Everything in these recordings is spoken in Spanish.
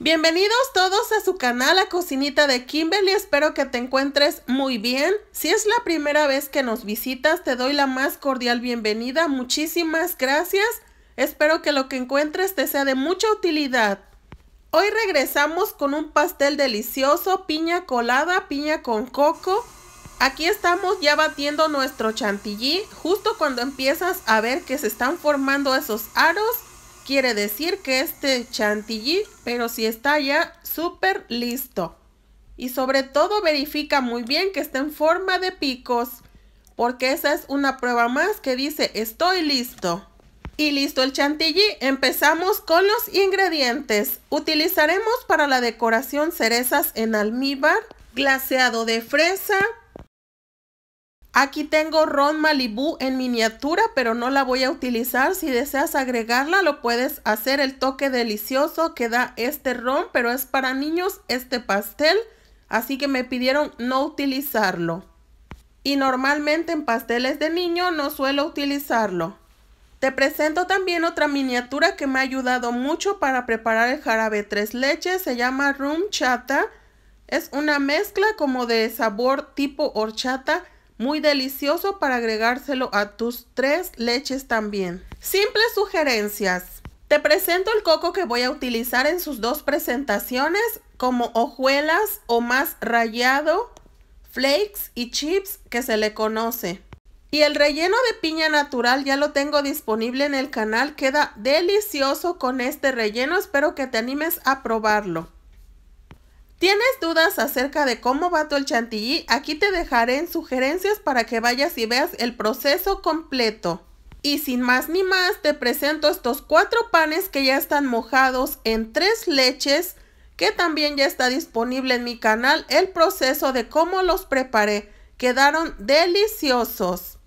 Bienvenidos todos a su canal La Cocinita de Kimberly, espero que te encuentres muy bien. Si es la primera vez que nos visitas, te doy la más cordial bienvenida, muchísimas gracias. Espero que lo que encuentres te sea de mucha utilidad. Hoy regresamos con un pastel delicioso, piña colada, piña con coco. Aquí estamos ya batiendo nuestro chantilly, justo cuando empiezas a ver que se están formando esos aros quiere decir que este chantilly, pero si está ya súper listo. Y sobre todo verifica muy bien que está en forma de picos, porque esa es una prueba más que dice estoy listo. Y listo el chantilly, empezamos con los ingredientes. Utilizaremos para la decoración cerezas en almíbar, glaseado de fresa, Aquí tengo Ron Malibu en miniatura, pero no la voy a utilizar. Si deseas agregarla, lo puedes hacer el toque delicioso que da este ron, pero es para niños este pastel, así que me pidieron no utilizarlo. Y normalmente en pasteles de niño no suelo utilizarlo. Te presento también otra miniatura que me ha ayudado mucho para preparar el jarabe tres leches. Se llama Rum Chata. Es una mezcla como de sabor tipo horchata muy delicioso para agregárselo a tus tres leches también. Simples sugerencias. Te presento el coco que voy a utilizar en sus dos presentaciones como hojuelas o más rallado, flakes y chips que se le conoce. Y el relleno de piña natural ya lo tengo disponible en el canal, queda delicioso con este relleno, espero que te animes a probarlo. ¿Tienes dudas acerca de cómo bato el chantilly? Aquí te dejaré en sugerencias para que vayas y veas el proceso completo. Y sin más ni más, te presento estos cuatro panes que ya están mojados en tres leches, que también ya está disponible en mi canal el proceso de cómo los preparé. Quedaron deliciosos.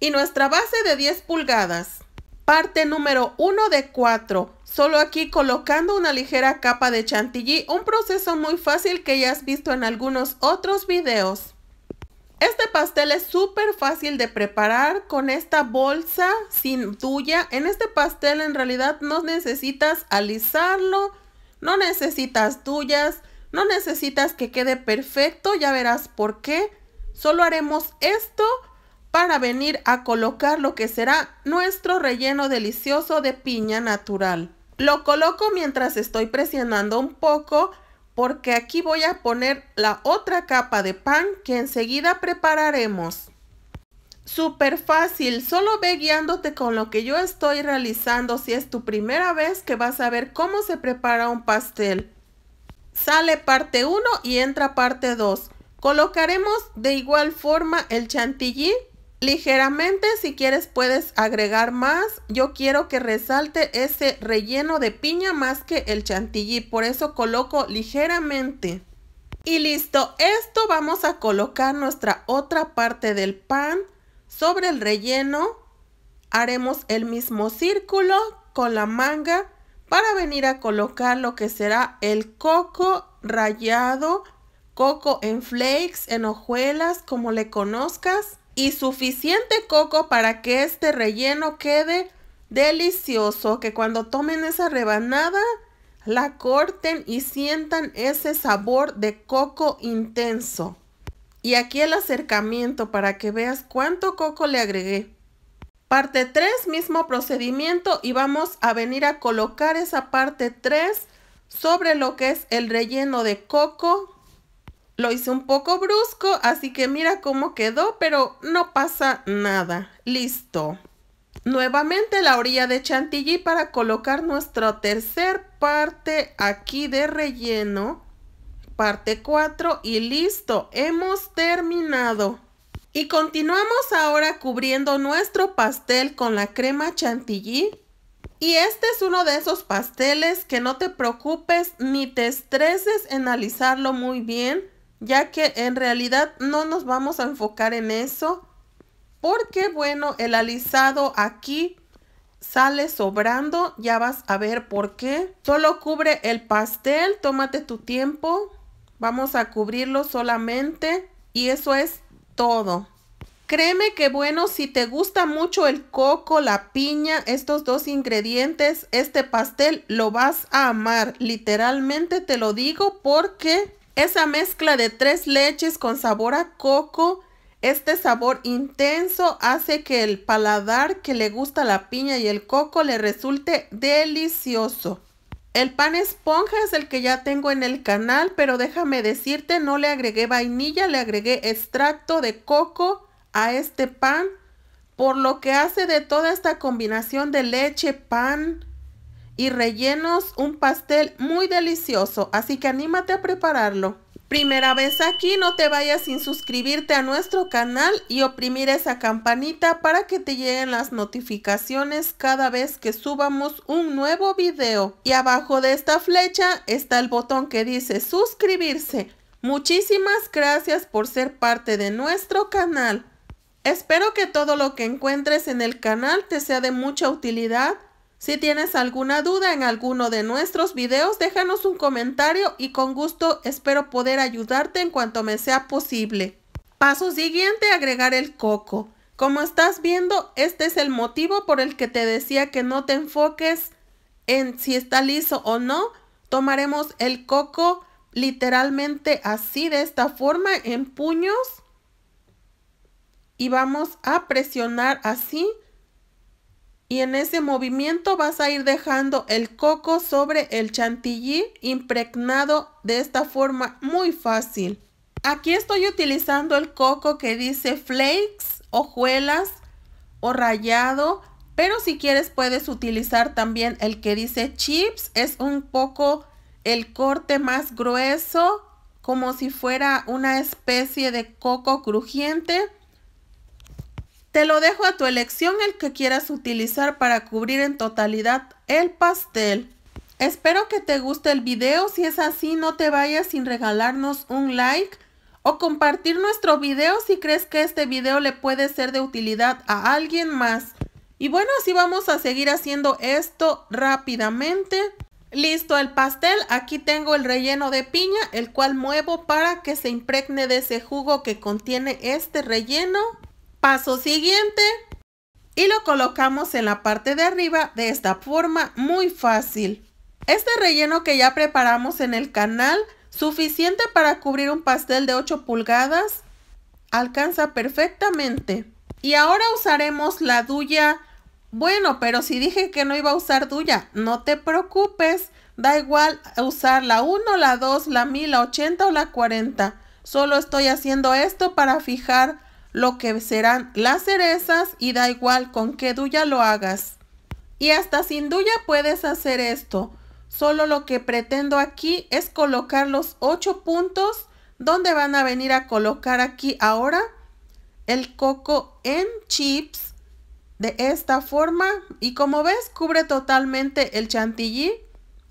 Y nuestra base de 10 pulgadas. Parte número 1 de 4. Solo aquí colocando una ligera capa de chantilly, un proceso muy fácil que ya has visto en algunos otros videos. Este pastel es súper fácil de preparar con esta bolsa sin tuya. En este pastel en realidad no necesitas alisarlo, no necesitas tuyas, no necesitas que quede perfecto, ya verás por qué. Solo haremos esto para venir a colocar lo que será nuestro relleno delicioso de piña natural. Lo coloco mientras estoy presionando un poco porque aquí voy a poner la otra capa de pan que enseguida prepararemos. Súper fácil, solo ve guiándote con lo que yo estoy realizando si es tu primera vez que vas a ver cómo se prepara un pastel. Sale parte 1 y entra parte 2. Colocaremos de igual forma el chantilly Ligeramente, si quieres, puedes agregar más. Yo quiero que resalte ese relleno de piña más que el chantilly, por eso coloco ligeramente. Y listo, esto vamos a colocar nuestra otra parte del pan sobre el relleno. Haremos el mismo círculo con la manga para venir a colocar lo que será el coco rallado, coco en flakes, en hojuelas, como le conozcas y suficiente coco para que este relleno quede delicioso, que cuando tomen esa rebanada la corten y sientan ese sabor de coco intenso. Y aquí el acercamiento para que veas cuánto coco le agregué. Parte 3, mismo procedimiento y vamos a venir a colocar esa parte 3 sobre lo que es el relleno de coco lo hice un poco brusco, así que mira cómo quedó, pero no pasa nada. Listo. Nuevamente la orilla de chantilly para colocar nuestra tercer parte aquí de relleno. Parte 4 y listo, hemos terminado. Y continuamos ahora cubriendo nuestro pastel con la crema chantilly. Y este es uno de esos pasteles que no te preocupes ni te estreses en alisarlo muy bien ya que en realidad no nos vamos a enfocar en eso, porque bueno, el alisado aquí sale sobrando, ya vas a ver por qué. Solo cubre el pastel, tómate tu tiempo, vamos a cubrirlo solamente y eso es todo. Créeme que bueno, si te gusta mucho el coco, la piña, estos dos ingredientes, este pastel lo vas a amar. Literalmente te lo digo porque esa mezcla de tres leches con sabor a coco, este sabor intenso hace que el paladar que le gusta la piña y el coco le resulte delicioso. El pan esponja es el que ya tengo en el canal, pero déjame decirte, no le agregué vainilla, le agregué extracto de coco a este pan, por lo que hace de toda esta combinación de leche, pan, y rellenos, un pastel muy delicioso, así que anímate a prepararlo. Primera vez aquí, no te vayas sin suscribirte a nuestro canal y oprimir esa campanita para que te lleguen las notificaciones cada vez que subamos un nuevo video. Y abajo de esta flecha está el botón que dice suscribirse. Muchísimas gracias por ser parte de nuestro canal. Espero que todo lo que encuentres en el canal te sea de mucha utilidad si tienes alguna duda en alguno de nuestros videos, déjanos un comentario y con gusto espero poder ayudarte en cuanto me sea posible. Paso siguiente, agregar el coco. Como estás viendo, este es el motivo por el que te decía que no te enfoques en si está liso o no. Tomaremos el coco literalmente así, de esta forma, en puños. Y vamos a presionar así y en ese movimiento vas a ir dejando el coco sobre el chantilly impregnado de esta forma muy fácil. Aquí estoy utilizando el coco que dice flakes, hojuelas o rallado, pero si quieres puedes utilizar también el que dice chips, es un poco el corte más grueso, como si fuera una especie de coco crujiente. Te lo dejo a tu elección el que quieras utilizar para cubrir en totalidad el pastel. Espero que te guste el video, si es así no te vayas sin regalarnos un like o compartir nuestro video si crees que este video le puede ser de utilidad a alguien más. Y bueno, así vamos a seguir haciendo esto rápidamente. Listo el pastel, aquí tengo el relleno de piña, el cual muevo para que se impregne de ese jugo que contiene este relleno. Paso siguiente y lo colocamos en la parte de arriba de esta forma muy fácil. Este relleno que ya preparamos en el canal, suficiente para cubrir un pastel de 8 pulgadas, alcanza perfectamente. Y ahora usaremos la duya. Bueno, pero si dije que no iba a usar duya, no te preocupes. Da igual usar la 1, la 2, la 1000, la 80 o la 40. Solo estoy haciendo esto para fijar lo que serán las cerezas y da igual con qué duya lo hagas. Y hasta sin duya puedes hacer esto. Solo lo que pretendo aquí es colocar los 8 puntos donde van a venir a colocar aquí ahora el coco en chips de esta forma y como ves cubre totalmente el chantilly.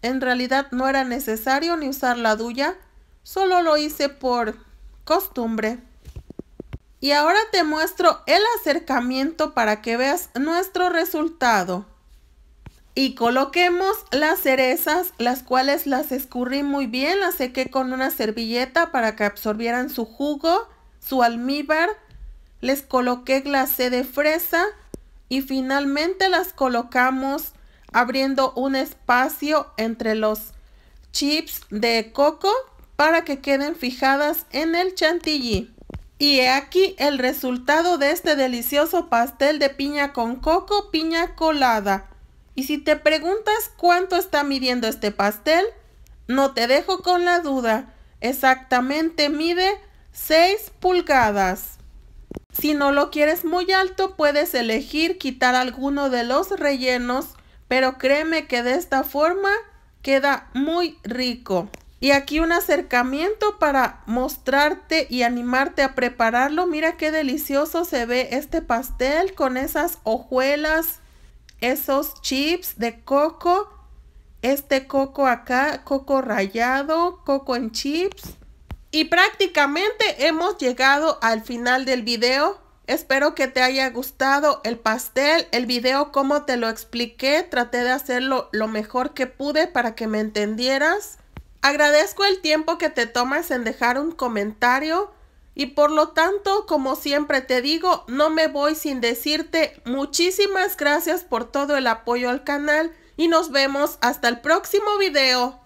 En realidad no era necesario ni usar la duya, solo lo hice por costumbre. Y ahora te muestro el acercamiento para que veas nuestro resultado. Y coloquemos las cerezas, las cuales las escurrí muy bien, las sequé con una servilleta para que absorbieran su jugo, su almíbar. Les coloqué glase de fresa y finalmente las colocamos abriendo un espacio entre los chips de coco para que queden fijadas en el chantilly. Y he aquí el resultado de este delicioso pastel de piña con coco, piña colada. Y si te preguntas cuánto está midiendo este pastel, no te dejo con la duda. Exactamente mide 6 pulgadas. Si no lo quieres muy alto, puedes elegir quitar alguno de los rellenos, pero créeme que de esta forma queda muy rico. Y aquí un acercamiento para mostrarte y animarte a prepararlo. Mira qué delicioso se ve este pastel con esas hojuelas, esos chips de coco. Este coco acá, coco rallado, coco en chips. Y prácticamente hemos llegado al final del video. Espero que te haya gustado el pastel, el video como te lo expliqué. Traté de hacerlo lo mejor que pude para que me entendieras. Agradezco el tiempo que te tomas en dejar un comentario y por lo tanto, como siempre te digo, no me voy sin decirte muchísimas gracias por todo el apoyo al canal y nos vemos hasta el próximo video.